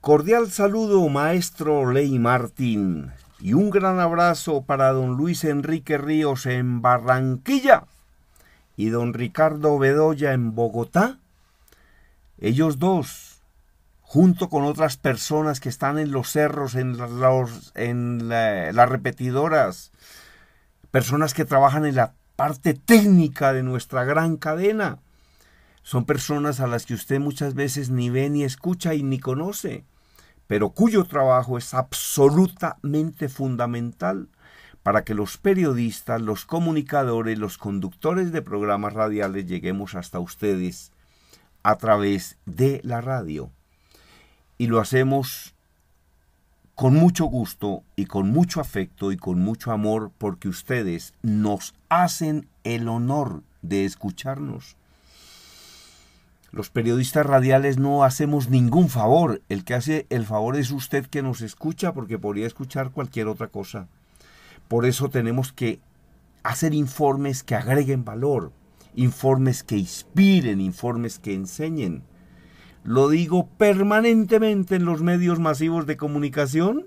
Cordial saludo, maestro Ley Martín, y un gran abrazo para don Luis Enrique Ríos en Barranquilla y don Ricardo Bedoya en Bogotá. Ellos dos, junto con otras personas que están en los cerros, en, las repetidoras, personas que trabajan en la parte técnica de nuestra gran cadena. Son personas a las que usted muchas veces ni ve, ni escucha y ni conoce, pero cuyo trabajo es absolutamente fundamental para que los periodistas, los comunicadores, los conductores de programas radiales lleguemos hasta ustedes a través de la radio. Y lo hacemos con mucho gusto y con mucho afecto y con mucho amor porque ustedes nos hacen el honor de escucharnos. Los periodistas radiales no hacemos ningún favor. El que hace el favor es usted que nos escucha porque podría escuchar cualquier otra cosa. Por eso tenemos que hacer informes que agreguen valor, informes que inspiren, informes que enseñen. Lo digo permanentemente en los medios masivos de comunicación,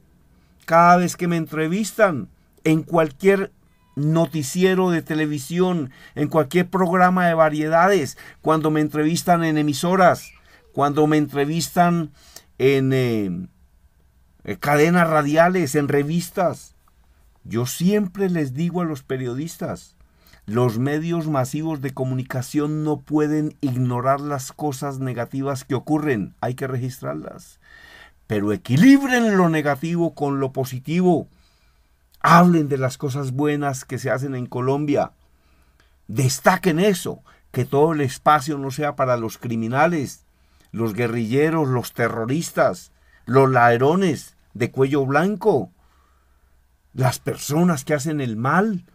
cada vez que me entrevistan, en cualquier noticiero de televisión, en cualquier programa de variedades, cuando me entrevistan en emisoras, cuando me entrevistan en eh, eh, cadenas radiales, en revistas. Yo siempre les digo a los periodistas, los medios masivos de comunicación no pueden ignorar las cosas negativas que ocurren, hay que registrarlas. Pero equilibren lo negativo con lo positivo Hablen de las cosas buenas que se hacen en Colombia. Destaquen eso, que todo el espacio no sea para los criminales, los guerrilleros, los terroristas, los ladrones de cuello blanco, las personas que hacen el mal.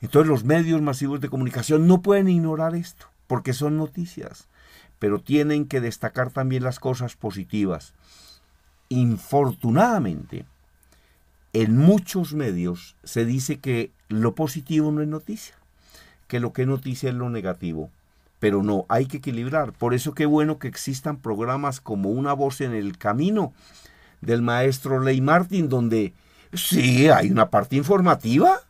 Entonces los medios masivos de comunicación no pueden ignorar esto, porque son noticias, pero tienen que destacar también las cosas positivas. Infortunadamente, en muchos medios se dice que lo positivo no es noticia, que lo que es noticia es lo negativo. Pero no, hay que equilibrar. Por eso qué bueno que existan programas como Una voz en el camino del maestro Ley Martín, donde sí hay una parte informativa,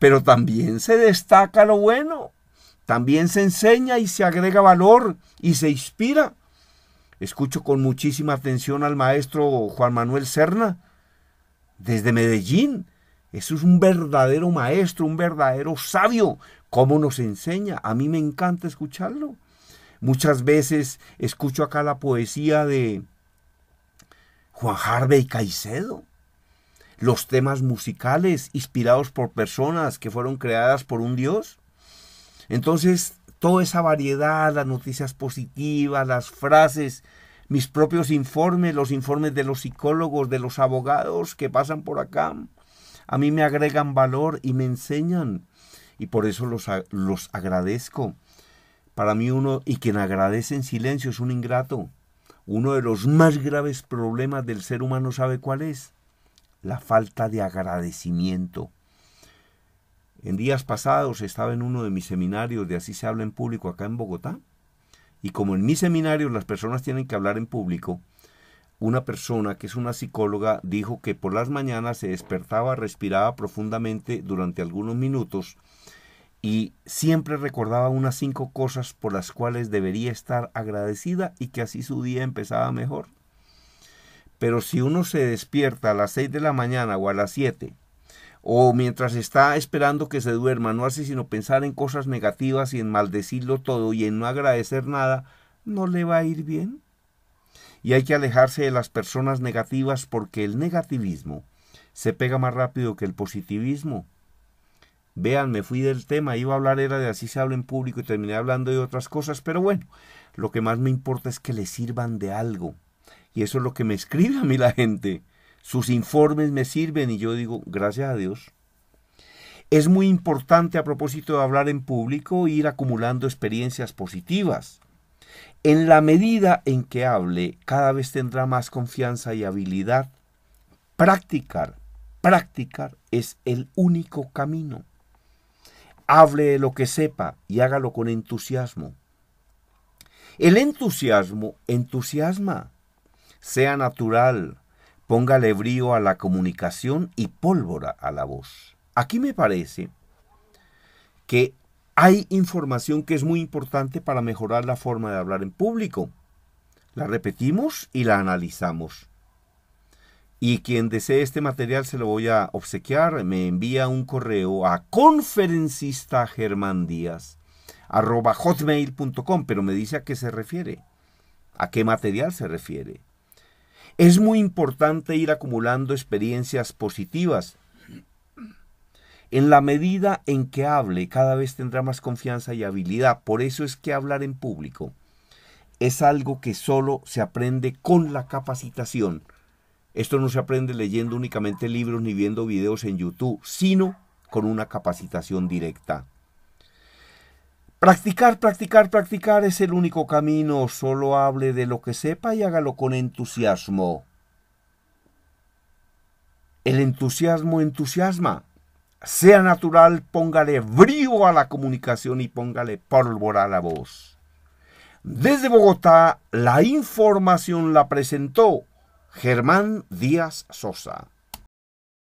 pero también se destaca lo bueno, también se enseña y se agrega valor y se inspira. Escucho con muchísima atención al maestro Juan Manuel Serna, desde Medellín. Eso es un verdadero maestro, un verdadero sabio. ¿Cómo nos enseña? A mí me encanta escucharlo. Muchas veces escucho acá la poesía de Juan Harvey Caicedo. Los temas musicales inspirados por personas que fueron creadas por un Dios. Entonces, toda esa variedad, las noticias positivas, las frases, mis propios informes, los informes de los psicólogos, de los abogados que pasan por acá, a mí me agregan valor y me enseñan. Y por eso los, los agradezco. Para mí uno, y quien agradece en silencio es un ingrato. Uno de los más graves problemas del ser humano sabe cuál es. La falta de agradecimiento. En días pasados estaba en uno de mis seminarios de Así se habla en público acá en Bogotá y como en mi seminario las personas tienen que hablar en público, una persona que es una psicóloga dijo que por las mañanas se despertaba, respiraba profundamente durante algunos minutos y siempre recordaba unas cinco cosas por las cuales debería estar agradecida y que así su día empezaba mejor. Pero si uno se despierta a las seis de la mañana o a las siete o mientras está esperando que se duerma, no hace sino pensar en cosas negativas y en maldecirlo todo y en no agradecer nada, no le va a ir bien. Y hay que alejarse de las personas negativas porque el negativismo se pega más rápido que el positivismo. Vean, me fui del tema, iba a hablar era de así se habla en público y terminé hablando de otras cosas, pero bueno, lo que más me importa es que le sirvan de algo. Y eso es lo que me escribe a mí la gente sus informes me sirven y yo digo, gracias a Dios. Es muy importante a propósito de hablar en público ir acumulando experiencias positivas. En la medida en que hable, cada vez tendrá más confianza y habilidad. Practicar, practicar es el único camino. Hable de lo que sepa y hágalo con entusiasmo. El entusiasmo entusiasma. Sea natural, Póngale brío a la comunicación y pólvora a la voz. Aquí me parece que hay información que es muy importante para mejorar la forma de hablar en público. La repetimos y la analizamos. Y quien desee este material se lo voy a obsequiar. Me envía un correo a conferencista pero me dice a qué se refiere, a qué material se refiere. Es muy importante ir acumulando experiencias positivas. En la medida en que hable, cada vez tendrá más confianza y habilidad. Por eso es que hablar en público es algo que solo se aprende con la capacitación. Esto no se aprende leyendo únicamente libros ni viendo videos en YouTube, sino con una capacitación directa. Practicar, practicar, practicar es el único camino. Solo hable de lo que sepa y hágalo con entusiasmo. El entusiasmo entusiasma. Sea natural, póngale brío a la comunicación y póngale pólvora a la voz. Desde Bogotá, la información la presentó Germán Díaz Sosa.